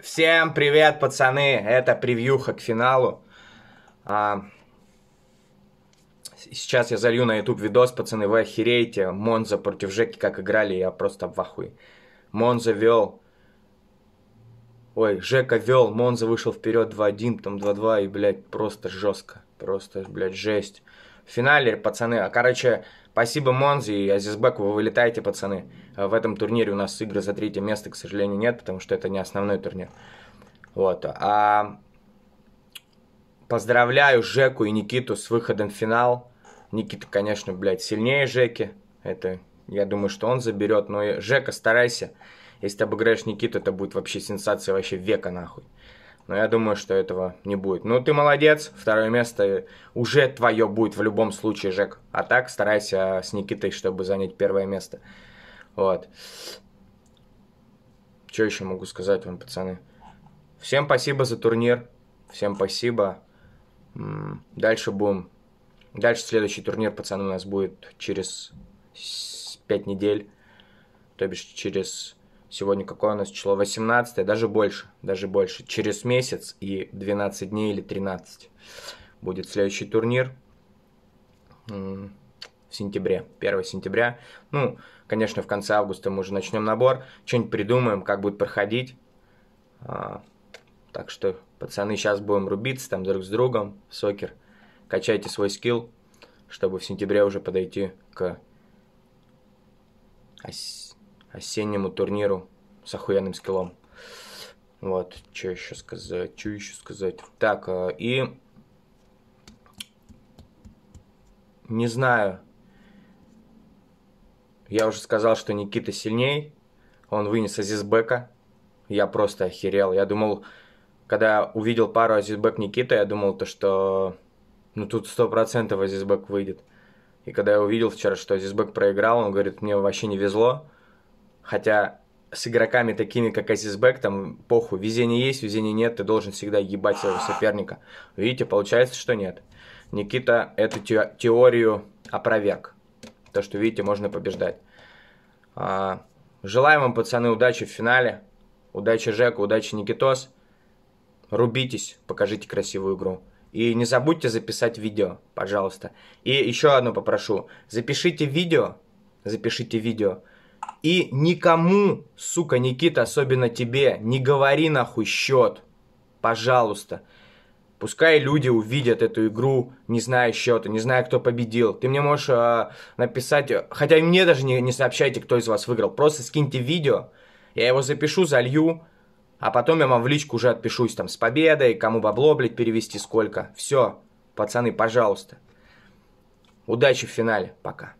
Всем привет, пацаны! Это превьюха к финалу. А... Сейчас я залью на YouTube видос, пацаны, вы охереете. Монза против Жеки, как играли, я просто в ахуе. Монза вел. Ой, Жека вел, Монза вышел вперед 2-1, там 2-2, и, блядь, просто жестко. Просто, блядь, жесть финале, пацаны. а Короче, спасибо Монзе и Азизбеку, вы вылетаете, пацаны. А, в этом турнире у нас игры за третье место, к сожалению, нет, потому что это не основной турнир. Вот. А поздравляю Жеку и Никиту с выходом в финал. Никита, конечно, блядь, сильнее Жеки. Это, я думаю, что он заберет. Но, Жека, старайся. Если ты обыграешь Никиту, это будет вообще сенсация вообще века, нахуй. Но я думаю, что этого не будет. Ну, ты молодец, второе место уже твое будет в любом случае, Жек. А так старайся с Никитой, чтобы занять первое место. Вот. Что еще могу сказать вам, пацаны? Всем спасибо за турнир. Всем спасибо. Дальше будем... Дальше следующий турнир, пацаны, у нас будет через 5 недель. То бишь через Сегодня какое у нас число? 18, даже больше, даже больше. Через месяц и 12 дней или 13 будет следующий турнир в сентябре, 1 сентября. Ну, конечно, в конце августа мы уже начнем набор, что-нибудь придумаем, как будет проходить. А, так что, пацаны, сейчас будем рубиться там друг с другом в сокер. Качайте свой скилл, чтобы в сентябре уже подойти к осеннему турниру с охуенным скиллом. Вот, что еще сказать, что еще сказать. Так, э, и... Не знаю. Я уже сказал, что Никита сильней. Он вынес Азизбека. Я просто охерел. Я думал, когда увидел пару Азизбек Никита, я думал, то, что ну тут сто процентов Азизбек выйдет. И когда я увидел вчера, что Азизбек проиграл, он говорит, мне вообще не везло. Хотя с игроками такими, как Азизбек, там, похуй, везение есть, везение нет, ты должен всегда ебать своего соперника. Видите, получается, что нет. Никита эту те теорию опроверг. То, что, видите, можно побеждать. А, желаем вам, пацаны, удачи в финале. Удачи Жеку, удачи Никитос. Рубитесь, покажите красивую игру. И не забудьте записать видео, пожалуйста. И еще одно попрошу. Запишите видео, запишите видео, и никому, сука, Никита, особенно тебе, не говори нахуй счет. Пожалуйста. Пускай люди увидят эту игру, не зная счета, не зная, кто победил. Ты мне можешь э, написать, хотя мне даже не, не сообщайте, кто из вас выиграл. Просто скиньте видео, я его запишу, залью, а потом я вам в личку уже отпишусь там с победой, кому бабло, блядь, перевести сколько. Все, пацаны, пожалуйста. Удачи в финале. Пока.